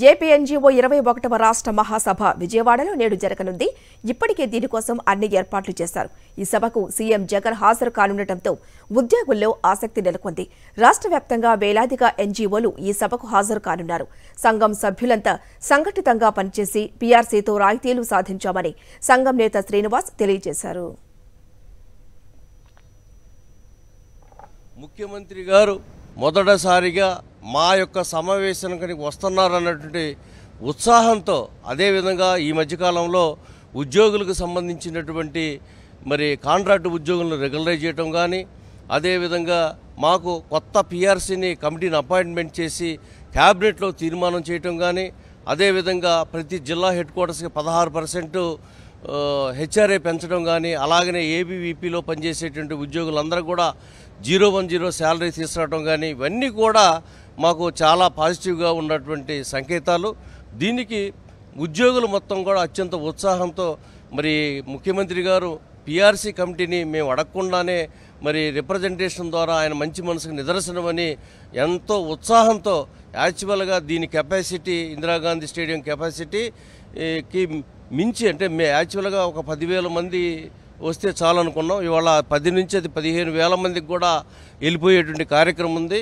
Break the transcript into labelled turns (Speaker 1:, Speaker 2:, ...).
Speaker 1: జేపీఎన్జీఓ ఇరవై ఒకటవ రాష్ట్ర మహాసభ విజయవాడలో నేడు జరగనుంది ఇప్పటికే దీనికోసం అన్ని ఏర్పాట్లు చేశారు ఈ సభకు సీఎం జగన్ హాజరు కానుండటంతో ఉద్యోగుల్లో ఆసక్తి నెలకొంది రాష్ట్ర వ్యాప్తంగా వేలాదిగా ఎన్జీఓలు ఈ సభకు హాజరు కానున్నారు సంఘం సభ్యులంతా సంఘటితంగా పనిచేసి పీఆర్సీతో రాయితీలు సాధించామని సంఘం నేత శ్రీనివాస్ తెలియజేశారు
Speaker 2: ముఖ్యమంత్రి గారు మొదటసారిగా మా యొక్క సమావేశానికి వస్తున్నారన్నటువంటి ఉత్సాహంతో అదేవిధంగా ఈ మధ్యకాలంలో ఉద్యోగులకు సంబంధించినటువంటి మరి కాంట్రాక్ట్ ఉద్యోగులను రెగ్యులరైజ్ చేయటం కానీ అదేవిధంగా మాకు కొత్త పిఆర్సీని కమిటీని అపాయింట్మెంట్ చేసి క్యాబినెట్లో తీర్మానం చేయటం కానీ అదేవిధంగా ప్రతి జిల్లా హెడ్ క్వార్టర్స్కి పదహారు పర్సెంట్ హెచ్ఆర్ఏ పెంచడం కానీ అలాగనే ఏబీవీపీలో పనిచేసేటువంటి ఉద్యోగులందరూ కూడా జీరో వన్ జీరో శాలరీ తీసుకురావడం కానీ ఇవన్నీ కూడా మాకు చాలా పాజిటివ్గా ఉన్నటువంటి సంకేతాలు దీనికి ఉద్యోగులు మొత్తం కూడా అత్యంత ఉత్సాహంతో మరి ముఖ్యమంత్రి గారు పిఆర్సీ కమిటీని మేము అడగకుండానే మరి రిప్రజెంటేషన్ ద్వారా ఆయన మంచి మనసుకు నిదర్శనమని ఎంతో ఉత్సాహంతో యాక్చువల్గా దీని కెపాసిటీ ఇందిరాగాంధీ స్టేడియం కెపాసిటీకి మించి అంటే మేము యాక్చువల్గా ఒక పదివేల మంది వస్తే చాలనుకున్నాం ఇవాళ పది నుంచి అది పదిహేను వేల మందికి కూడా వెళ్ళిపోయేటువంటి కార్యక్రమం ఉంది